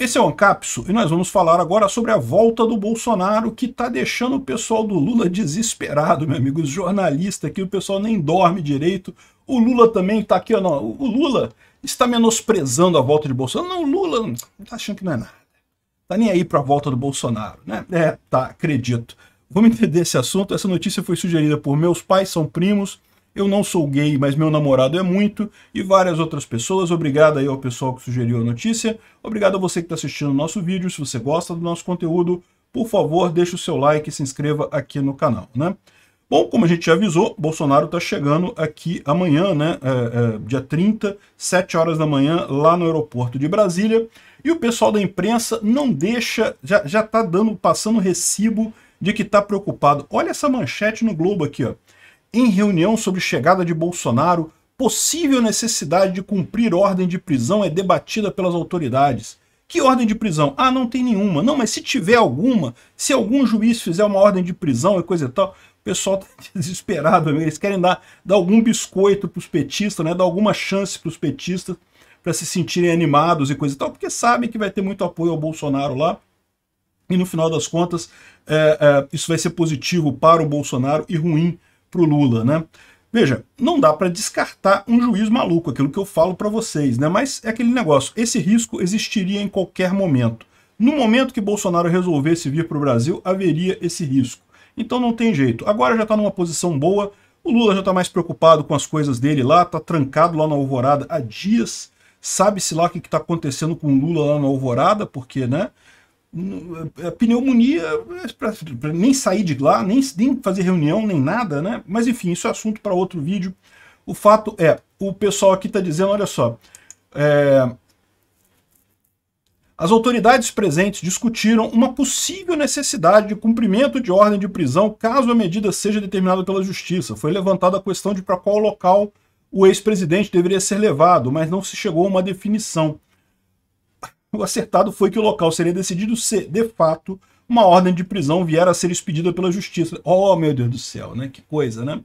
Esse é o Ancapso e nós vamos falar agora sobre a volta do Bolsonaro que está deixando o pessoal do Lula desesperado, meu amigo. Os jornalistas aqui, o pessoal nem dorme direito. O Lula também está aqui, ó, não, o Lula está menosprezando a volta de Bolsonaro. Não, o Lula está achando que não é nada. está nem aí para a volta do Bolsonaro, né? É, tá, acredito. Vamos entender esse assunto. Essa notícia foi sugerida por meus pais, são primos, eu não sou gay, mas meu namorado é muito, e várias outras pessoas. Obrigado aí ao pessoal que sugeriu a notícia. Obrigado a você que está assistindo o nosso vídeo. Se você gosta do nosso conteúdo, por favor, deixe o seu like e se inscreva aqui no canal, né? Bom, como a gente já avisou, Bolsonaro está chegando aqui amanhã, né, é, é, dia 30, 7 horas da manhã, lá no aeroporto de Brasília. E o pessoal da imprensa não deixa, já, já tá dando, passando recibo de que está preocupado. Olha essa manchete no Globo aqui, ó em reunião sobre chegada de Bolsonaro, possível necessidade de cumprir ordem de prisão é debatida pelas autoridades. Que ordem de prisão? Ah, não tem nenhuma. Não, mas se tiver alguma, se algum juiz fizer uma ordem de prisão e coisa e tal, o pessoal está desesperado, eles querem dar, dar algum biscoito para os petistas, né? dar alguma chance para os petistas para se sentirem animados e coisa e tal, porque sabem que vai ter muito apoio ao Bolsonaro lá. E no final das contas, é, é, isso vai ser positivo para o Bolsonaro e ruim para o Lula, né? Veja, não dá para descartar um juiz maluco, aquilo que eu falo para vocês, né? Mas é aquele negócio, esse risco existiria em qualquer momento. No momento que Bolsonaro resolvesse vir para o Brasil, haveria esse risco. Então não tem jeito. Agora já está numa posição boa, o Lula já está mais preocupado com as coisas dele lá, está trancado lá na Alvorada há dias. Sabe-se lá o que está acontecendo com o Lula lá na Alvorada, porque, né? a é, é, pneumonia, é, para nem sair de lá, nem, nem fazer reunião, nem nada, né? Mas enfim, isso é assunto para outro vídeo. O fato é, o pessoal aqui está dizendo, olha só, é, as autoridades presentes discutiram uma possível necessidade de cumprimento de ordem de prisão caso a medida seja determinada pela justiça. Foi levantada a questão de para qual local o ex-presidente deveria ser levado, mas não se chegou a uma definição. O acertado foi que o local seria decidido se, de fato, uma ordem de prisão vier a ser expedida pela justiça. Oh, meu Deus do céu, né? Que coisa, né?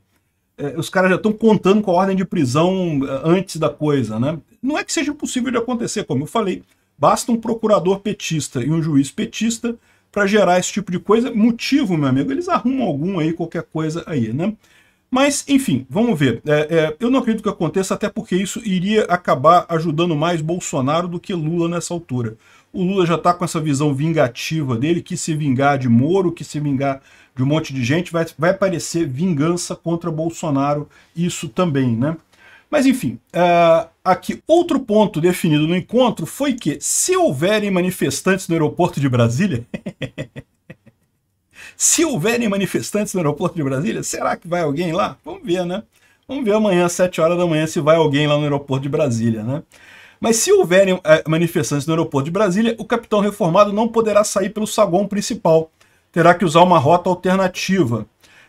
É, os caras já estão contando com a ordem de prisão é, antes da coisa, né? Não é que seja impossível de acontecer, como eu falei. Basta um procurador petista e um juiz petista para gerar esse tipo de coisa. Motivo, meu amigo, eles arrumam algum aí, qualquer coisa aí, né? Mas, enfim, vamos ver. É, é, eu não acredito que aconteça, até porque isso iria acabar ajudando mais Bolsonaro do que Lula nessa altura. O Lula já está com essa visão vingativa dele, que se vingar de Moro, que se vingar de um monte de gente, vai, vai parecer vingança contra Bolsonaro, isso também, né? Mas enfim, é, aqui outro ponto definido no encontro foi que se houverem manifestantes no aeroporto de Brasília, Se houverem manifestantes no aeroporto de Brasília, será que vai alguém lá? Vamos ver, né? Vamos ver amanhã às 7 horas da manhã se vai alguém lá no aeroporto de Brasília, né? Mas se houverem eh, manifestantes no aeroporto de Brasília, o capitão reformado não poderá sair pelo saguão principal. Terá que usar uma rota alternativa.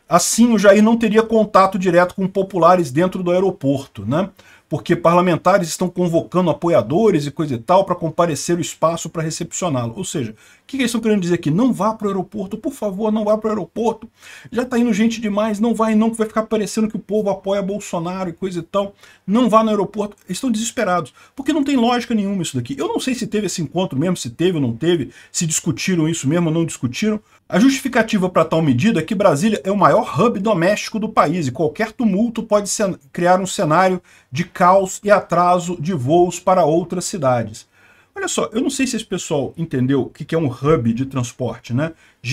Assim, o Jair não teria contato direto com populares dentro do aeroporto, né? porque parlamentares estão convocando apoiadores e coisa e tal para comparecer o espaço para recepcioná-lo. Ou seja, o que eles estão querendo dizer aqui? Não vá para o aeroporto, por favor, não vá para o aeroporto. Já está indo gente demais, não vai não, que vai ficar parecendo que o povo apoia Bolsonaro e coisa e tal. Não vá no aeroporto. Eles estão desesperados, porque não tem lógica nenhuma isso daqui. Eu não sei se teve esse encontro mesmo, se teve ou não teve, se discutiram isso mesmo ou não discutiram. A justificativa para tal medida é que Brasília é o maior hub doméstico do país e qualquer tumulto pode criar um cenário de caos e atraso de voos para outras cidades. Olha só, eu não sei se esse pessoal entendeu o que é um hub de transporte, né?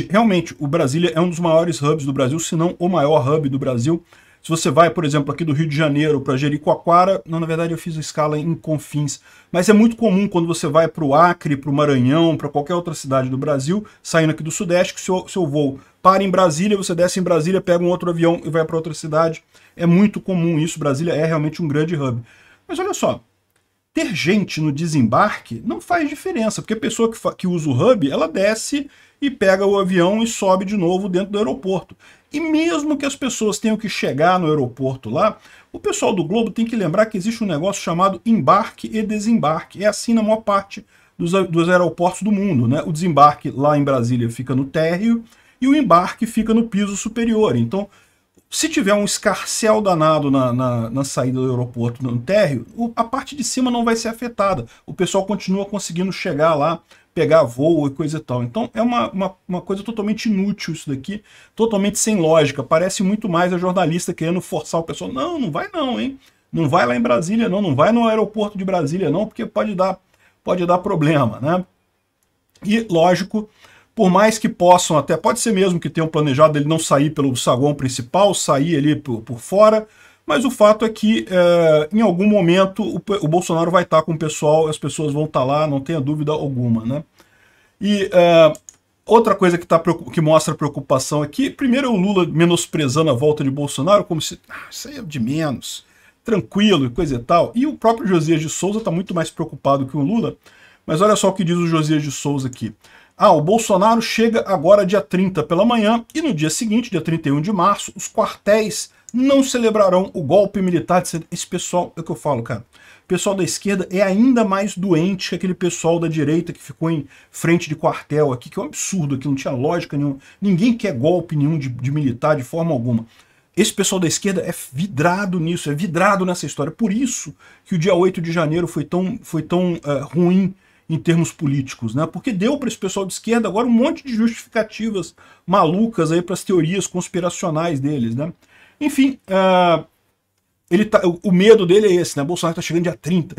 Realmente, o Brasília é um dos maiores hubs do Brasil, se não o maior hub do Brasil se você vai, por exemplo, aqui do Rio de Janeiro para Jericoacoara, não, na verdade eu fiz a escala em Confins, mas é muito comum quando você vai para o Acre, para o Maranhão, para qualquer outra cidade do Brasil, saindo aqui do Sudeste, que seu, seu voo para em Brasília, você desce em Brasília, pega um outro avião e vai para outra cidade. É muito comum isso, Brasília é realmente um grande hub. Mas olha só, ter gente no desembarque não faz diferença, porque a pessoa que, que usa o hub, ela desce e pega o avião e sobe de novo dentro do aeroporto. E mesmo que as pessoas tenham que chegar no aeroporto lá, o pessoal do Globo tem que lembrar que existe um negócio chamado embarque e desembarque. É assim na maior parte dos, dos aeroportos do mundo. Né? O desembarque lá em Brasília fica no térreo e o embarque fica no piso superior. Então, se tiver um escarcel danado na, na, na, saída do aeroporto, no térreo, a parte de cima não vai ser afetada. O pessoal continua conseguindo chegar lá pegar voo e coisa e tal. Então é uma, uma, uma, coisa totalmente inútil isso daqui, totalmente sem lógica. Parece muito mais a jornalista querendo forçar o pessoal. Não, não vai não, hein? Não vai lá em Brasília não, não vai no aeroporto de Brasília não, porque pode dar, pode dar problema, né? E, lógico, por mais que possam até, pode ser mesmo que tenham planejado ele não sair pelo saguão principal, sair ali por, por fora, mas o fato é que é, em algum momento o, o Bolsonaro vai estar com o pessoal, as pessoas vão estar lá, não tenha dúvida alguma. Né? E é, outra coisa que, tá, que mostra preocupação aqui, primeiro é o Lula menosprezando a volta de Bolsonaro, como se ah, isso aí é de menos, tranquilo e coisa e tal. E o próprio Josias de Souza está muito mais preocupado que o Lula, mas olha só o que diz o Josias de Souza aqui. Ah, o Bolsonaro chega agora dia 30 pela manhã e no dia seguinte, dia 31 de março, os quartéis não celebrarão o golpe militar. Esse pessoal, é o que eu falo, cara. O pessoal da esquerda é ainda mais doente que aquele pessoal da direita que ficou em frente de quartel aqui, que é um absurdo aqui, não tinha lógica nenhuma. Ninguém quer golpe nenhum de, de militar de forma alguma. Esse pessoal da esquerda é vidrado nisso, é vidrado nessa história. Por isso que o dia 8 de janeiro foi tão, foi tão uh, ruim em termos políticos, né? Porque deu para esse pessoal de esquerda agora um monte de justificativas malucas aí para as teorias conspiracionais deles, né? Enfim, uh, ele tá, o medo dele é esse, né? Bolsonaro tá chegando dia 30.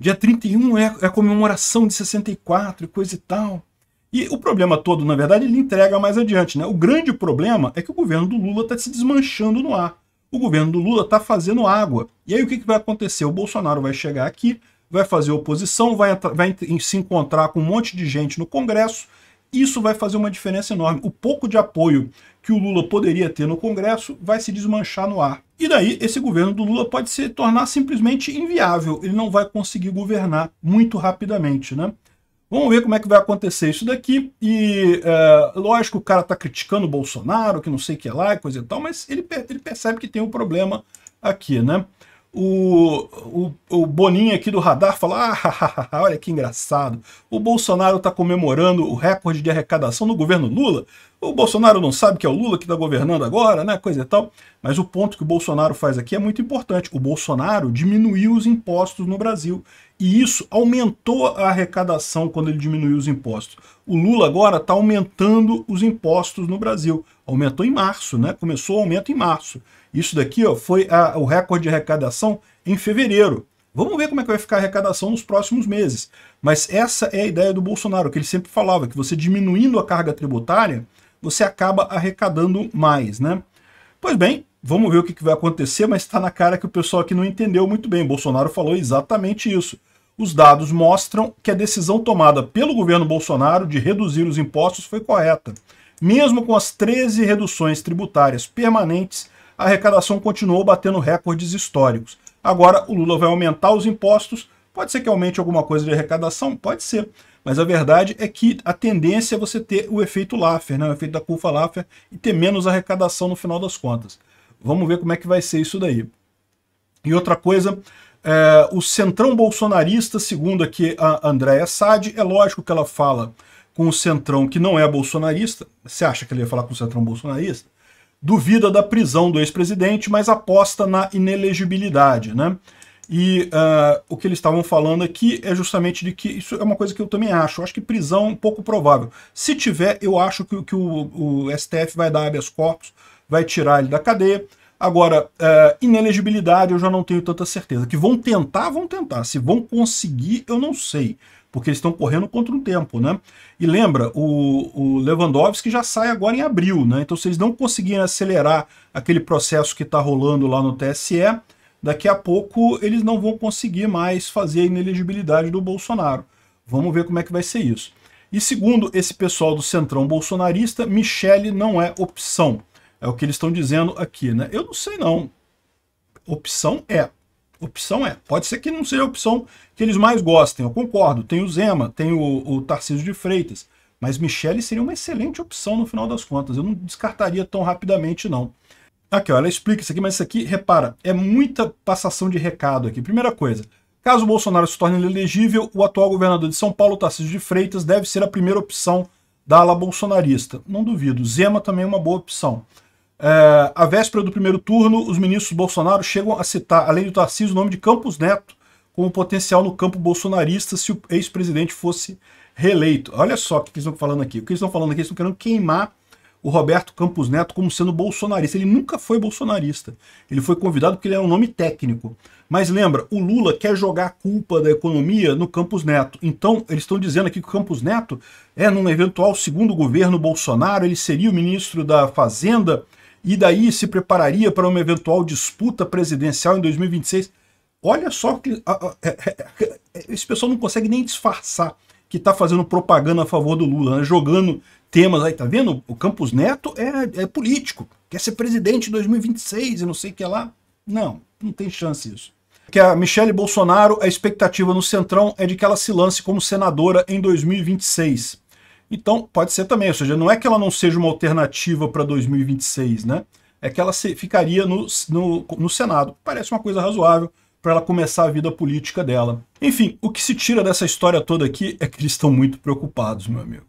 Dia 31 é, é a comemoração de 64 e coisa e tal. E o problema todo, na verdade, ele entrega mais adiante, né? O grande problema é que o governo do Lula está se desmanchando no ar. O governo do Lula está fazendo água. E aí o que, que vai acontecer? O Bolsonaro vai chegar aqui, vai fazer oposição, vai, vai se encontrar com um monte de gente no Congresso isso vai fazer uma diferença enorme. O pouco de apoio que o Lula poderia ter no Congresso vai se desmanchar no ar. E daí, esse governo do Lula pode se tornar simplesmente inviável. Ele não vai conseguir governar muito rapidamente, né? Vamos ver como é que vai acontecer isso daqui. E, é, lógico, o cara está criticando o Bolsonaro, que não sei o que é lá, coisa e tal, mas ele, ele percebe que tem um problema aqui, né? O, o, o Boninho aqui do radar fala: ah, olha que engraçado. O Bolsonaro está comemorando o recorde de arrecadação no governo Lula. O Bolsonaro não sabe que é o Lula que está governando agora, né? Coisa e tal. Mas o ponto que o Bolsonaro faz aqui é muito importante. O Bolsonaro diminuiu os impostos no Brasil. E isso aumentou a arrecadação quando ele diminuiu os impostos. O Lula agora está aumentando os impostos no Brasil. Aumentou em março, né? Começou o aumento em março. Isso daqui ó, foi a, o recorde de arrecadação em fevereiro. Vamos ver como é que vai ficar a arrecadação nos próximos meses. Mas essa é a ideia do Bolsonaro, que ele sempre falava, que você diminuindo a carga tributária, você acaba arrecadando mais, né? Pois bem, vamos ver o que, que vai acontecer, mas está na cara que o pessoal aqui não entendeu muito bem. Bolsonaro falou exatamente isso. Os dados mostram que a decisão tomada pelo governo Bolsonaro de reduzir os impostos foi correta. Mesmo com as 13 reduções tributárias permanentes a arrecadação continuou batendo recordes históricos. Agora o Lula vai aumentar os impostos, pode ser que aumente alguma coisa de arrecadação, pode ser. Mas a verdade é que a tendência é você ter o efeito Laffer, né? o efeito da curva Laffer, e ter menos arrecadação no final das contas. Vamos ver como é que vai ser isso daí. E outra coisa, é, o centrão bolsonarista, segundo aqui a Andréa Sade, é lógico que ela fala com o centrão que não é bolsonarista. Você acha que ele ia falar com o centrão bolsonarista? duvida da prisão do ex-presidente, mas aposta na inelegibilidade, né? E uh, o que eles estavam falando aqui é justamente de que isso é uma coisa que eu também acho. Eu acho que prisão é pouco provável. Se tiver, eu acho que, que o, o STF vai dar habeas corpus, vai tirar ele da cadeia. Agora, uh, inelegibilidade eu já não tenho tanta certeza. Que vão tentar, vão tentar. Se vão conseguir, eu não sei. Porque eles estão correndo contra um tempo, né? E lembra, o, o Lewandowski já sai agora em abril, né? Então, se eles não conseguirem acelerar aquele processo que está rolando lá no TSE, daqui a pouco eles não vão conseguir mais fazer a inelegibilidade do Bolsonaro. Vamos ver como é que vai ser isso. E segundo esse pessoal do Centrão bolsonarista, Michele não é opção. É o que eles estão dizendo aqui, né? Eu não sei não. Opção é. Opção é. Pode ser que não seja a opção que eles mais gostem, eu concordo. Tem o Zema, tem o, o Tarcísio de Freitas. Mas Michele seria uma excelente opção no final das contas. Eu não descartaria tão rapidamente, não. Aqui, ó, ela explica isso aqui, mas isso aqui, repara, é muita passação de recado aqui. Primeira coisa, Caso o Bolsonaro se torne elegível, o atual governador de São Paulo, Tarcísio de Freitas, deve ser a primeira opção da ala bolsonarista. Não duvido. Zema também é uma boa opção. A é, à véspera do primeiro turno, os ministros Bolsonaro chegam a citar, além do Tarcísio, o nome de Campos Neto como potencial no campo bolsonarista se o ex-presidente fosse reeleito. Olha só o que eles estão falando aqui. O que eles estão falando aqui, eles estão querendo queimar o Roberto Campos Neto como sendo bolsonarista. Ele nunca foi bolsonarista. Ele foi convidado porque ele é um nome técnico. Mas lembra, o Lula quer jogar a culpa da economia no Campos Neto. Então, eles estão dizendo aqui que o Campos Neto é num eventual segundo governo Bolsonaro, ele seria o ministro da Fazenda, e daí se prepararia para uma eventual disputa presidencial em 2026. Olha só que é, é, é, esse pessoal não consegue nem disfarçar que está fazendo propaganda a favor do Lula, né? jogando temas aí, tá vendo? O Campos Neto é, é político, quer ser presidente em 2026 e não sei o que lá. Não, não tem chance isso. Que a Michelle Bolsonaro, a expectativa no Centrão é de que ela se lance como senadora em 2026. Então, pode ser também, ou seja, não é que ela não seja uma alternativa para 2026, né? É que ela se, ficaria no, no, no Senado. Parece uma coisa razoável para ela começar a vida política dela. Enfim, o que se tira dessa história toda aqui é que eles estão muito preocupados, meu amigo.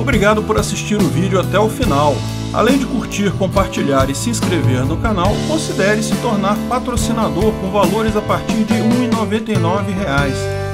Obrigado por assistir o vídeo até o final. Além de curtir, compartilhar e se inscrever no canal, considere se tornar patrocinador com valores a partir de R$ 1,99